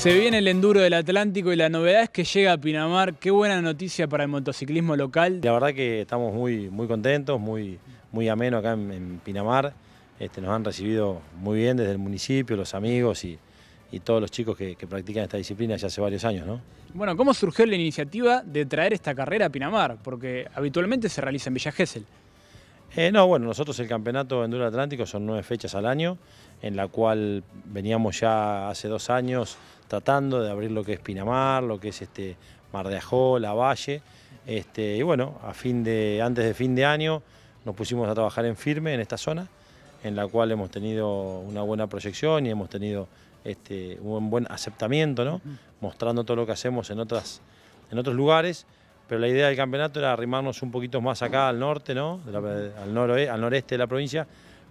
Se viene el enduro del Atlántico y la novedad es que llega a Pinamar. Qué buena noticia para el motociclismo local. La verdad que estamos muy, muy contentos, muy, muy ameno acá en, Pinamar. Este, nos han recibido muy bien desde el municipio, los amigos y, todos los chicos que, practican esta disciplina ya hace varios años, ¿no? Bueno, ¿cómo surgió la iniciativa de traer esta carrera a Pinamar? Porque habitualmente se realiza en Villa Gesell. Eh, no, bueno, nosotros el campeonato Enduro Atlántico son nueve fechas al año, en la cual veníamos ya hace dos años tratando de abrir lo que es Pinamar, lo que es este Mar de Ajó, La Valle, este, y bueno, antes de fin de año nos pusimos a trabajar en firme en esta zona, en la cual hemos tenido una buena proyección y hemos tenido este, un buen aceptamiento, ¿no? mostrando todo lo que hacemos en, en otros lugares pero la idea del campeonato era arrimarnos un poquito más acá al norte, ¿no? al, eh, al noreste de la provincia,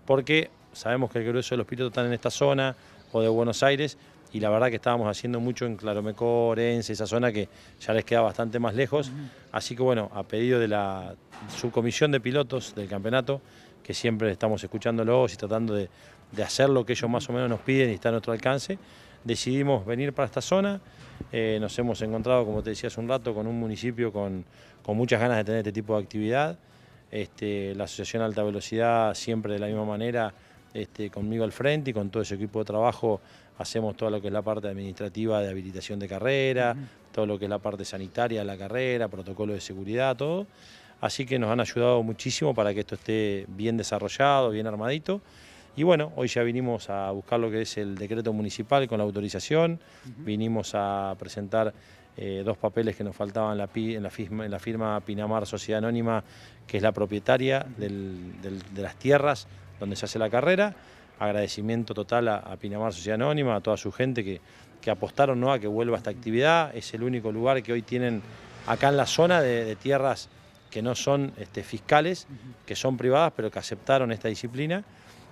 porque sabemos que el grueso de los pilotos están en esta zona o de Buenos Aires y la verdad que estábamos haciendo mucho en Claromecó, Orense, esa zona que ya les queda bastante más lejos. Así que bueno, a pedido de la subcomisión de pilotos del campeonato, que siempre estamos escuchándolos y tratando de, de hacer lo que ellos más o menos nos piden y está a nuestro alcance, decidimos venir para esta zona. Eh, nos hemos encontrado, como te decía hace un rato, con un municipio con, muchas ganas de tener este tipo de actividad. Este, la Asociación Alta Velocidad siempre de la misma manera, este, conmigo al frente y con todo ese equipo de trabajo hacemos todo lo que es la parte administrativa de habilitación de carrera, todo lo que es la parte sanitaria de la carrera, protocolo de seguridad, todo. Así que nos han ayudado muchísimo para que esto esté bien desarrollado, bien armadito. Y bueno, hoy ya vinimos a buscar lo que es el decreto municipal con la autorización, vinimos a presentar eh, dos papeles que nos faltaban en la, firma, en la, firma, Pinamar Sociedad Anónima, que es la propietaria de las tierras donde se hace la carrera. Agradecimiento total a, Pinamar Sociedad Anónima, a toda su gente que, apostaron ¿no? a que vuelva esta actividad. Es el único lugar que hoy tienen acá en la zona de, tierras que no son este, fiscales, que son privadas, pero que aceptaron esta disciplina.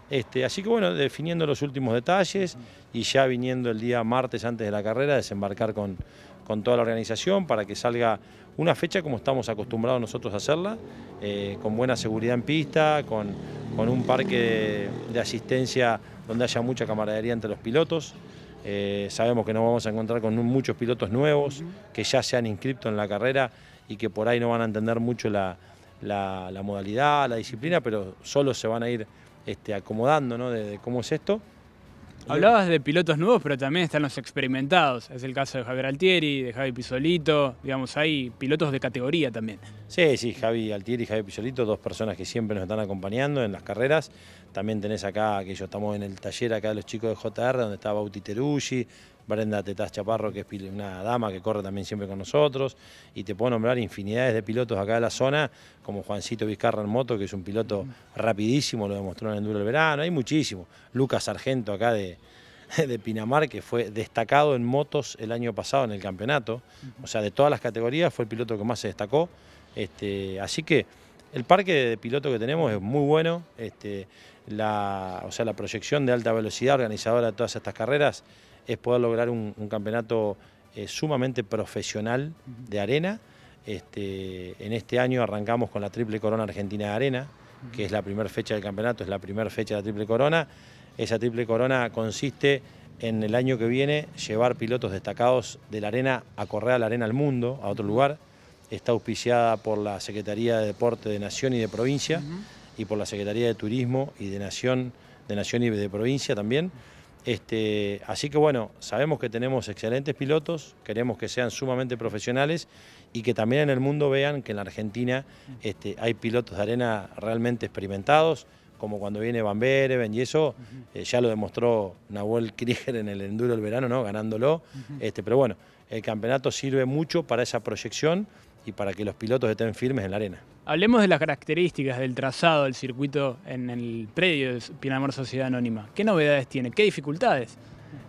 Este, así que bueno, definiendo los últimos detalles y ya viniendo el día martes antes de la carrera, desembarcar con, con toda la organización para que salga una fecha como estamos acostumbrados nosotros a hacerla, eh, con buena seguridad en pista, con, con un parque de, asistencia donde haya mucha camaradería entre los pilotos. Eh, sabemos que nos vamos a encontrar con muchos pilotos nuevos que ya se han inscrito en la carrera y que por ahí no van a entender mucho la, la modalidad, la disciplina, pero solo se van a ir este, acomodando ¿no? de, cómo es esto. Hablabas de pilotos nuevos, pero también están los experimentados. Es el caso de Javier Altieri, de Javi Pisolito, digamos, hay pilotos de categoría también. Sí, sí, Javi Altieri y Javi Pisolito, dos personas que siempre nos están acompañando en las carreras, también tenés acá, que yo estamos en el taller acá de los chicos de JR, donde está Bauti Teruggi, Brenda Tetaz Chaparro, que es una dama que corre también siempre con nosotros, y te puedo nombrar infinidades de pilotos acá de la zona, como Juancito Vizcarra en moto, que es un piloto rapidísimo, lo demostró en Enduro el verano, hay muchísimo. Lucas Sargento acá de, Pinamar, que fue destacado en motos el año pasado en el campeonato, o sea, de todas las categorías fue el piloto que más se destacó, este, así que... El parque de piloto que tenemos es muy bueno. Este, la, o sea, la proyección de alta velocidad organizadora de todas estas carreras es poder lograr un, campeonato eh, sumamente profesional de arena. Este, en este año arrancamos con la Triple Corona Argentina de Arena, que es la primera fecha del campeonato, es la primera fecha de la Triple Corona. Esa Triple Corona consiste en el año que viene llevar pilotos destacados de la arena a correr a la arena al mundo, a otro lugar. Está auspiciada por la Secretaría de Deporte de Nación y de Provincia y por la Secretaría de Turismo y de Nación, de Nación y de Provincia también. Este, así que bueno, sabemos que tenemos excelentes pilotos, queremos que sean sumamente profesionales y que también en el mundo vean que en la Argentina este, hay pilotos de arena realmente experimentados, como cuando viene Van Bereven y eso, eh, ya lo demostró Nahuel Krieger en el Enduro el verano, ¿no? ganándolo. Este, pero bueno, el campeonato sirve mucho para esa proyección y para que los pilotos estén firmes en la arena. Hablemos de las características del trazado del circuito en el predio de Pinamar Sociedad Anónima. ¿Qué novedades tiene? ¿Qué dificultades?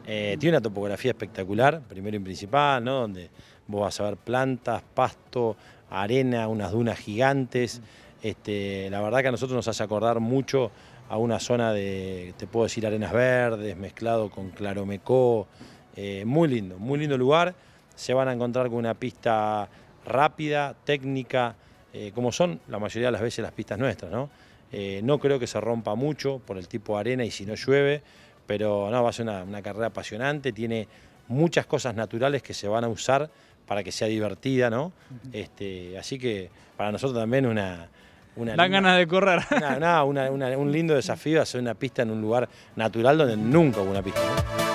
Eh, tiene una topografía espectacular, primero y principal, donde vos vas a ver plantas, pasto, arena, unas dunas gigantes. Este, la verdad que a nosotros nos hace acordar mucho a una zona de, te puedo decir, arenas verdes, mezclado con claromecó. Eh, muy lindo, muy lindo lugar. Se van a encontrar con una pista rápida, técnica, eh, como son la mayoría de las veces las pistas nuestras, ¿no? Eh, no creo que se rompa mucho por el tipo de arena y si no llueve, pero no, va a ser una, carrera apasionante, tiene muchas cosas naturales que se van a usar para que sea divertida, ¿no? Este, así que para nosotros también una... una Dan ganas de correr. Una, una, un lindo desafío hacer una pista en un lugar natural donde nunca hubo una pista.